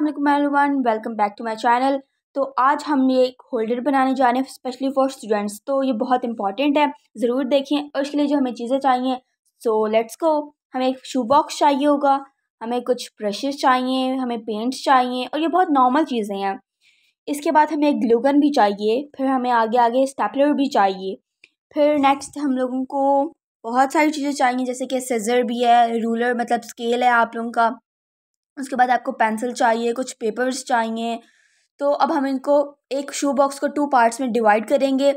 अल्लाम welcome back to my channel तो आज हम ये एक होल्डर बनाने जा रहे हैं स्पेशली फॉर स्टूडेंट्स तो ये बहुत इंपॉर्टेंट है ज़रूर देखें और इसके लिए जो हमें चीज़ें चाहिए सो लेट्स गो हमें एक शू बॉक्स चाहिए होगा हमें कुछ ब्रशेज़ चाहिए हमें पेंट्स चाहिए और ये बहुत नॉर्मल चीज़ें हैं इसके बाद हमें एक ग्लूगन भी चाहिए फिर हमें आगे आगे स्टेपलर भी चाहिए फिर नेक्स्ट हम लोगों को बहुत सारी चीज़ें चाहिए जैसे कि सेज़र भी है रूलर मतलब स्केल है आप लोगों का उसके बाद आपको पेंसिल चाहिए कुछ पेपर्स चाहिए तो अब हम इनको एक शू बॉक्स को टू पार्ट्स में डिवाइड करेंगे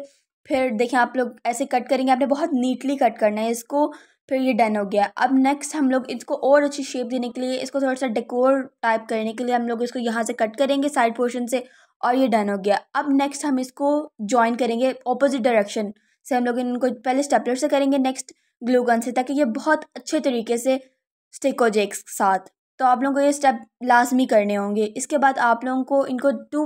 फिर देखें आप लोग ऐसे कट करेंगे आपने बहुत नीटली कट करना है इसको फिर ये डन हो गया अब नेक्स्ट हम लोग इसको और अच्छी शेप देने के लिए इसको थोड़ा सा डेकोर टाइप करने के लिए हम लोग इसको यहाँ से कट करेंगे साइड पोर्शन से और ये डन हो गया अब नेक्स्ट हम इसको ज्वाइन करेंगे ऑपोजिट डायरेक्शन से हम लोग इनको पहले स्टेपलर से करेंगे नेक्स्ट ग्लूगन से ताकि ये बहुत अच्छे तरीके से स्टिक हो जाए एक साथ तो आप लोगों को ये स्टेप लाजमी करने होंगे इसके बाद आप लोगों को इनको टू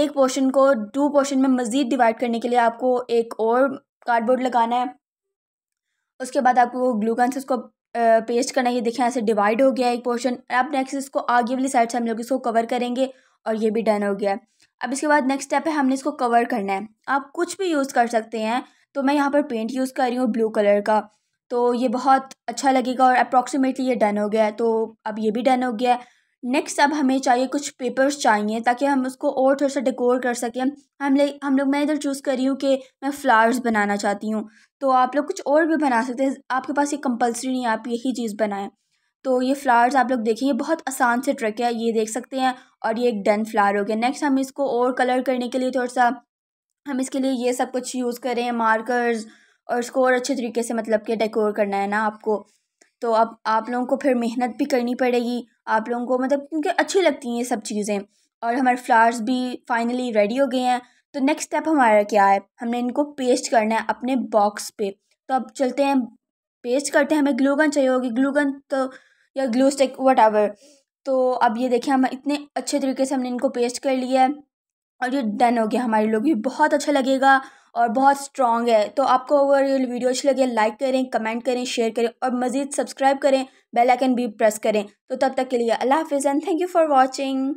एक पोर्शन को टू पोर्शन में मज़ीद डिवाइड करने के लिए आपको एक और कार्डबोर्ड लगाना है उसके बाद आपको ग्लूकन से उसको पेस्ट करना ये देखें ऐसे डिवाइड हो गया एक पोर्शन अब नेक्स्ट इसको आगे वाली साइड से हम लोग इसको कवर करेंगे और ये भी डन हो गया अब इसके बाद नेक्स्ट स्टेप है हमने इसको कवर करना है आप कुछ भी यूज़ कर सकते हैं तो मैं यहाँ पर पेंट यूज़ कर रही हूँ ब्लू कलर का तो ये बहुत अच्छा लगेगा और अप्रॉक्सीमेटली ये डन हो गया है तो अब ये भी डन हो गया है नेक्स्ट अब हमें चाहिए कुछ पेपर्स चाहिए ताकि हम उसको और थोड़ा सा डेकोर कर सकें हम ले हम लोग मैं इधर चूज़ कर रही हूँ कि मैं फ्लावर्स बनाना चाहती हूँ तो आप लोग कुछ और भी बना सकते हैं आपके पास ये कंपलसरी नहीं है आप यही चीज़ बनाएं तो ये फ्लावर्स आप लोग देखें ये बहुत आसान से ट्रक है ये देख सकते हैं और ये एक डन फ्लावर हो गया नेक्स्ट हम इसको और कलर करने के लिए थोड़ा सा हम इसके लिए ये सब कुछ यूज़ करें मार्कर्स और उसको और अच्छे तरीके से मतलब कि डेकोर करना है ना आपको तो अब आप लोगों को फिर मेहनत भी करनी पड़ेगी आप लोगों को मतलब क्योंकि अच्छी लगती हैं ये सब चीज़ें और हमारे फ्लावर्स भी फाइनली रेडी हो गए हैं तो नेक्स्ट स्टेप हमारा क्या है हमने इनको पेस्ट करना है अपने बॉक्स पे तो अब चलते हैं पेस्ट करते हैं हमें ग्लूगन चाहिए होगी ग्लूगन तो या ग्लू स्टिक वट तो अब ये देखें हम इतने अच्छे तरीके से हमने इनको पेस्ट कर लिया है और ये डन हो गया हमारे लोग भी बहुत अच्छा लगेगा और बहुत स्ट्रॉन्ग है तो आपको अगर ये वीडियो अच्छी लगे लाइक करें कमेंट करें शेयर करें और मज़ीद सब्सक्राइब करें बेल आइकन भी प्रेस करें तो तब तक के लिए अल्लाह हाफिज़ and thank you for watching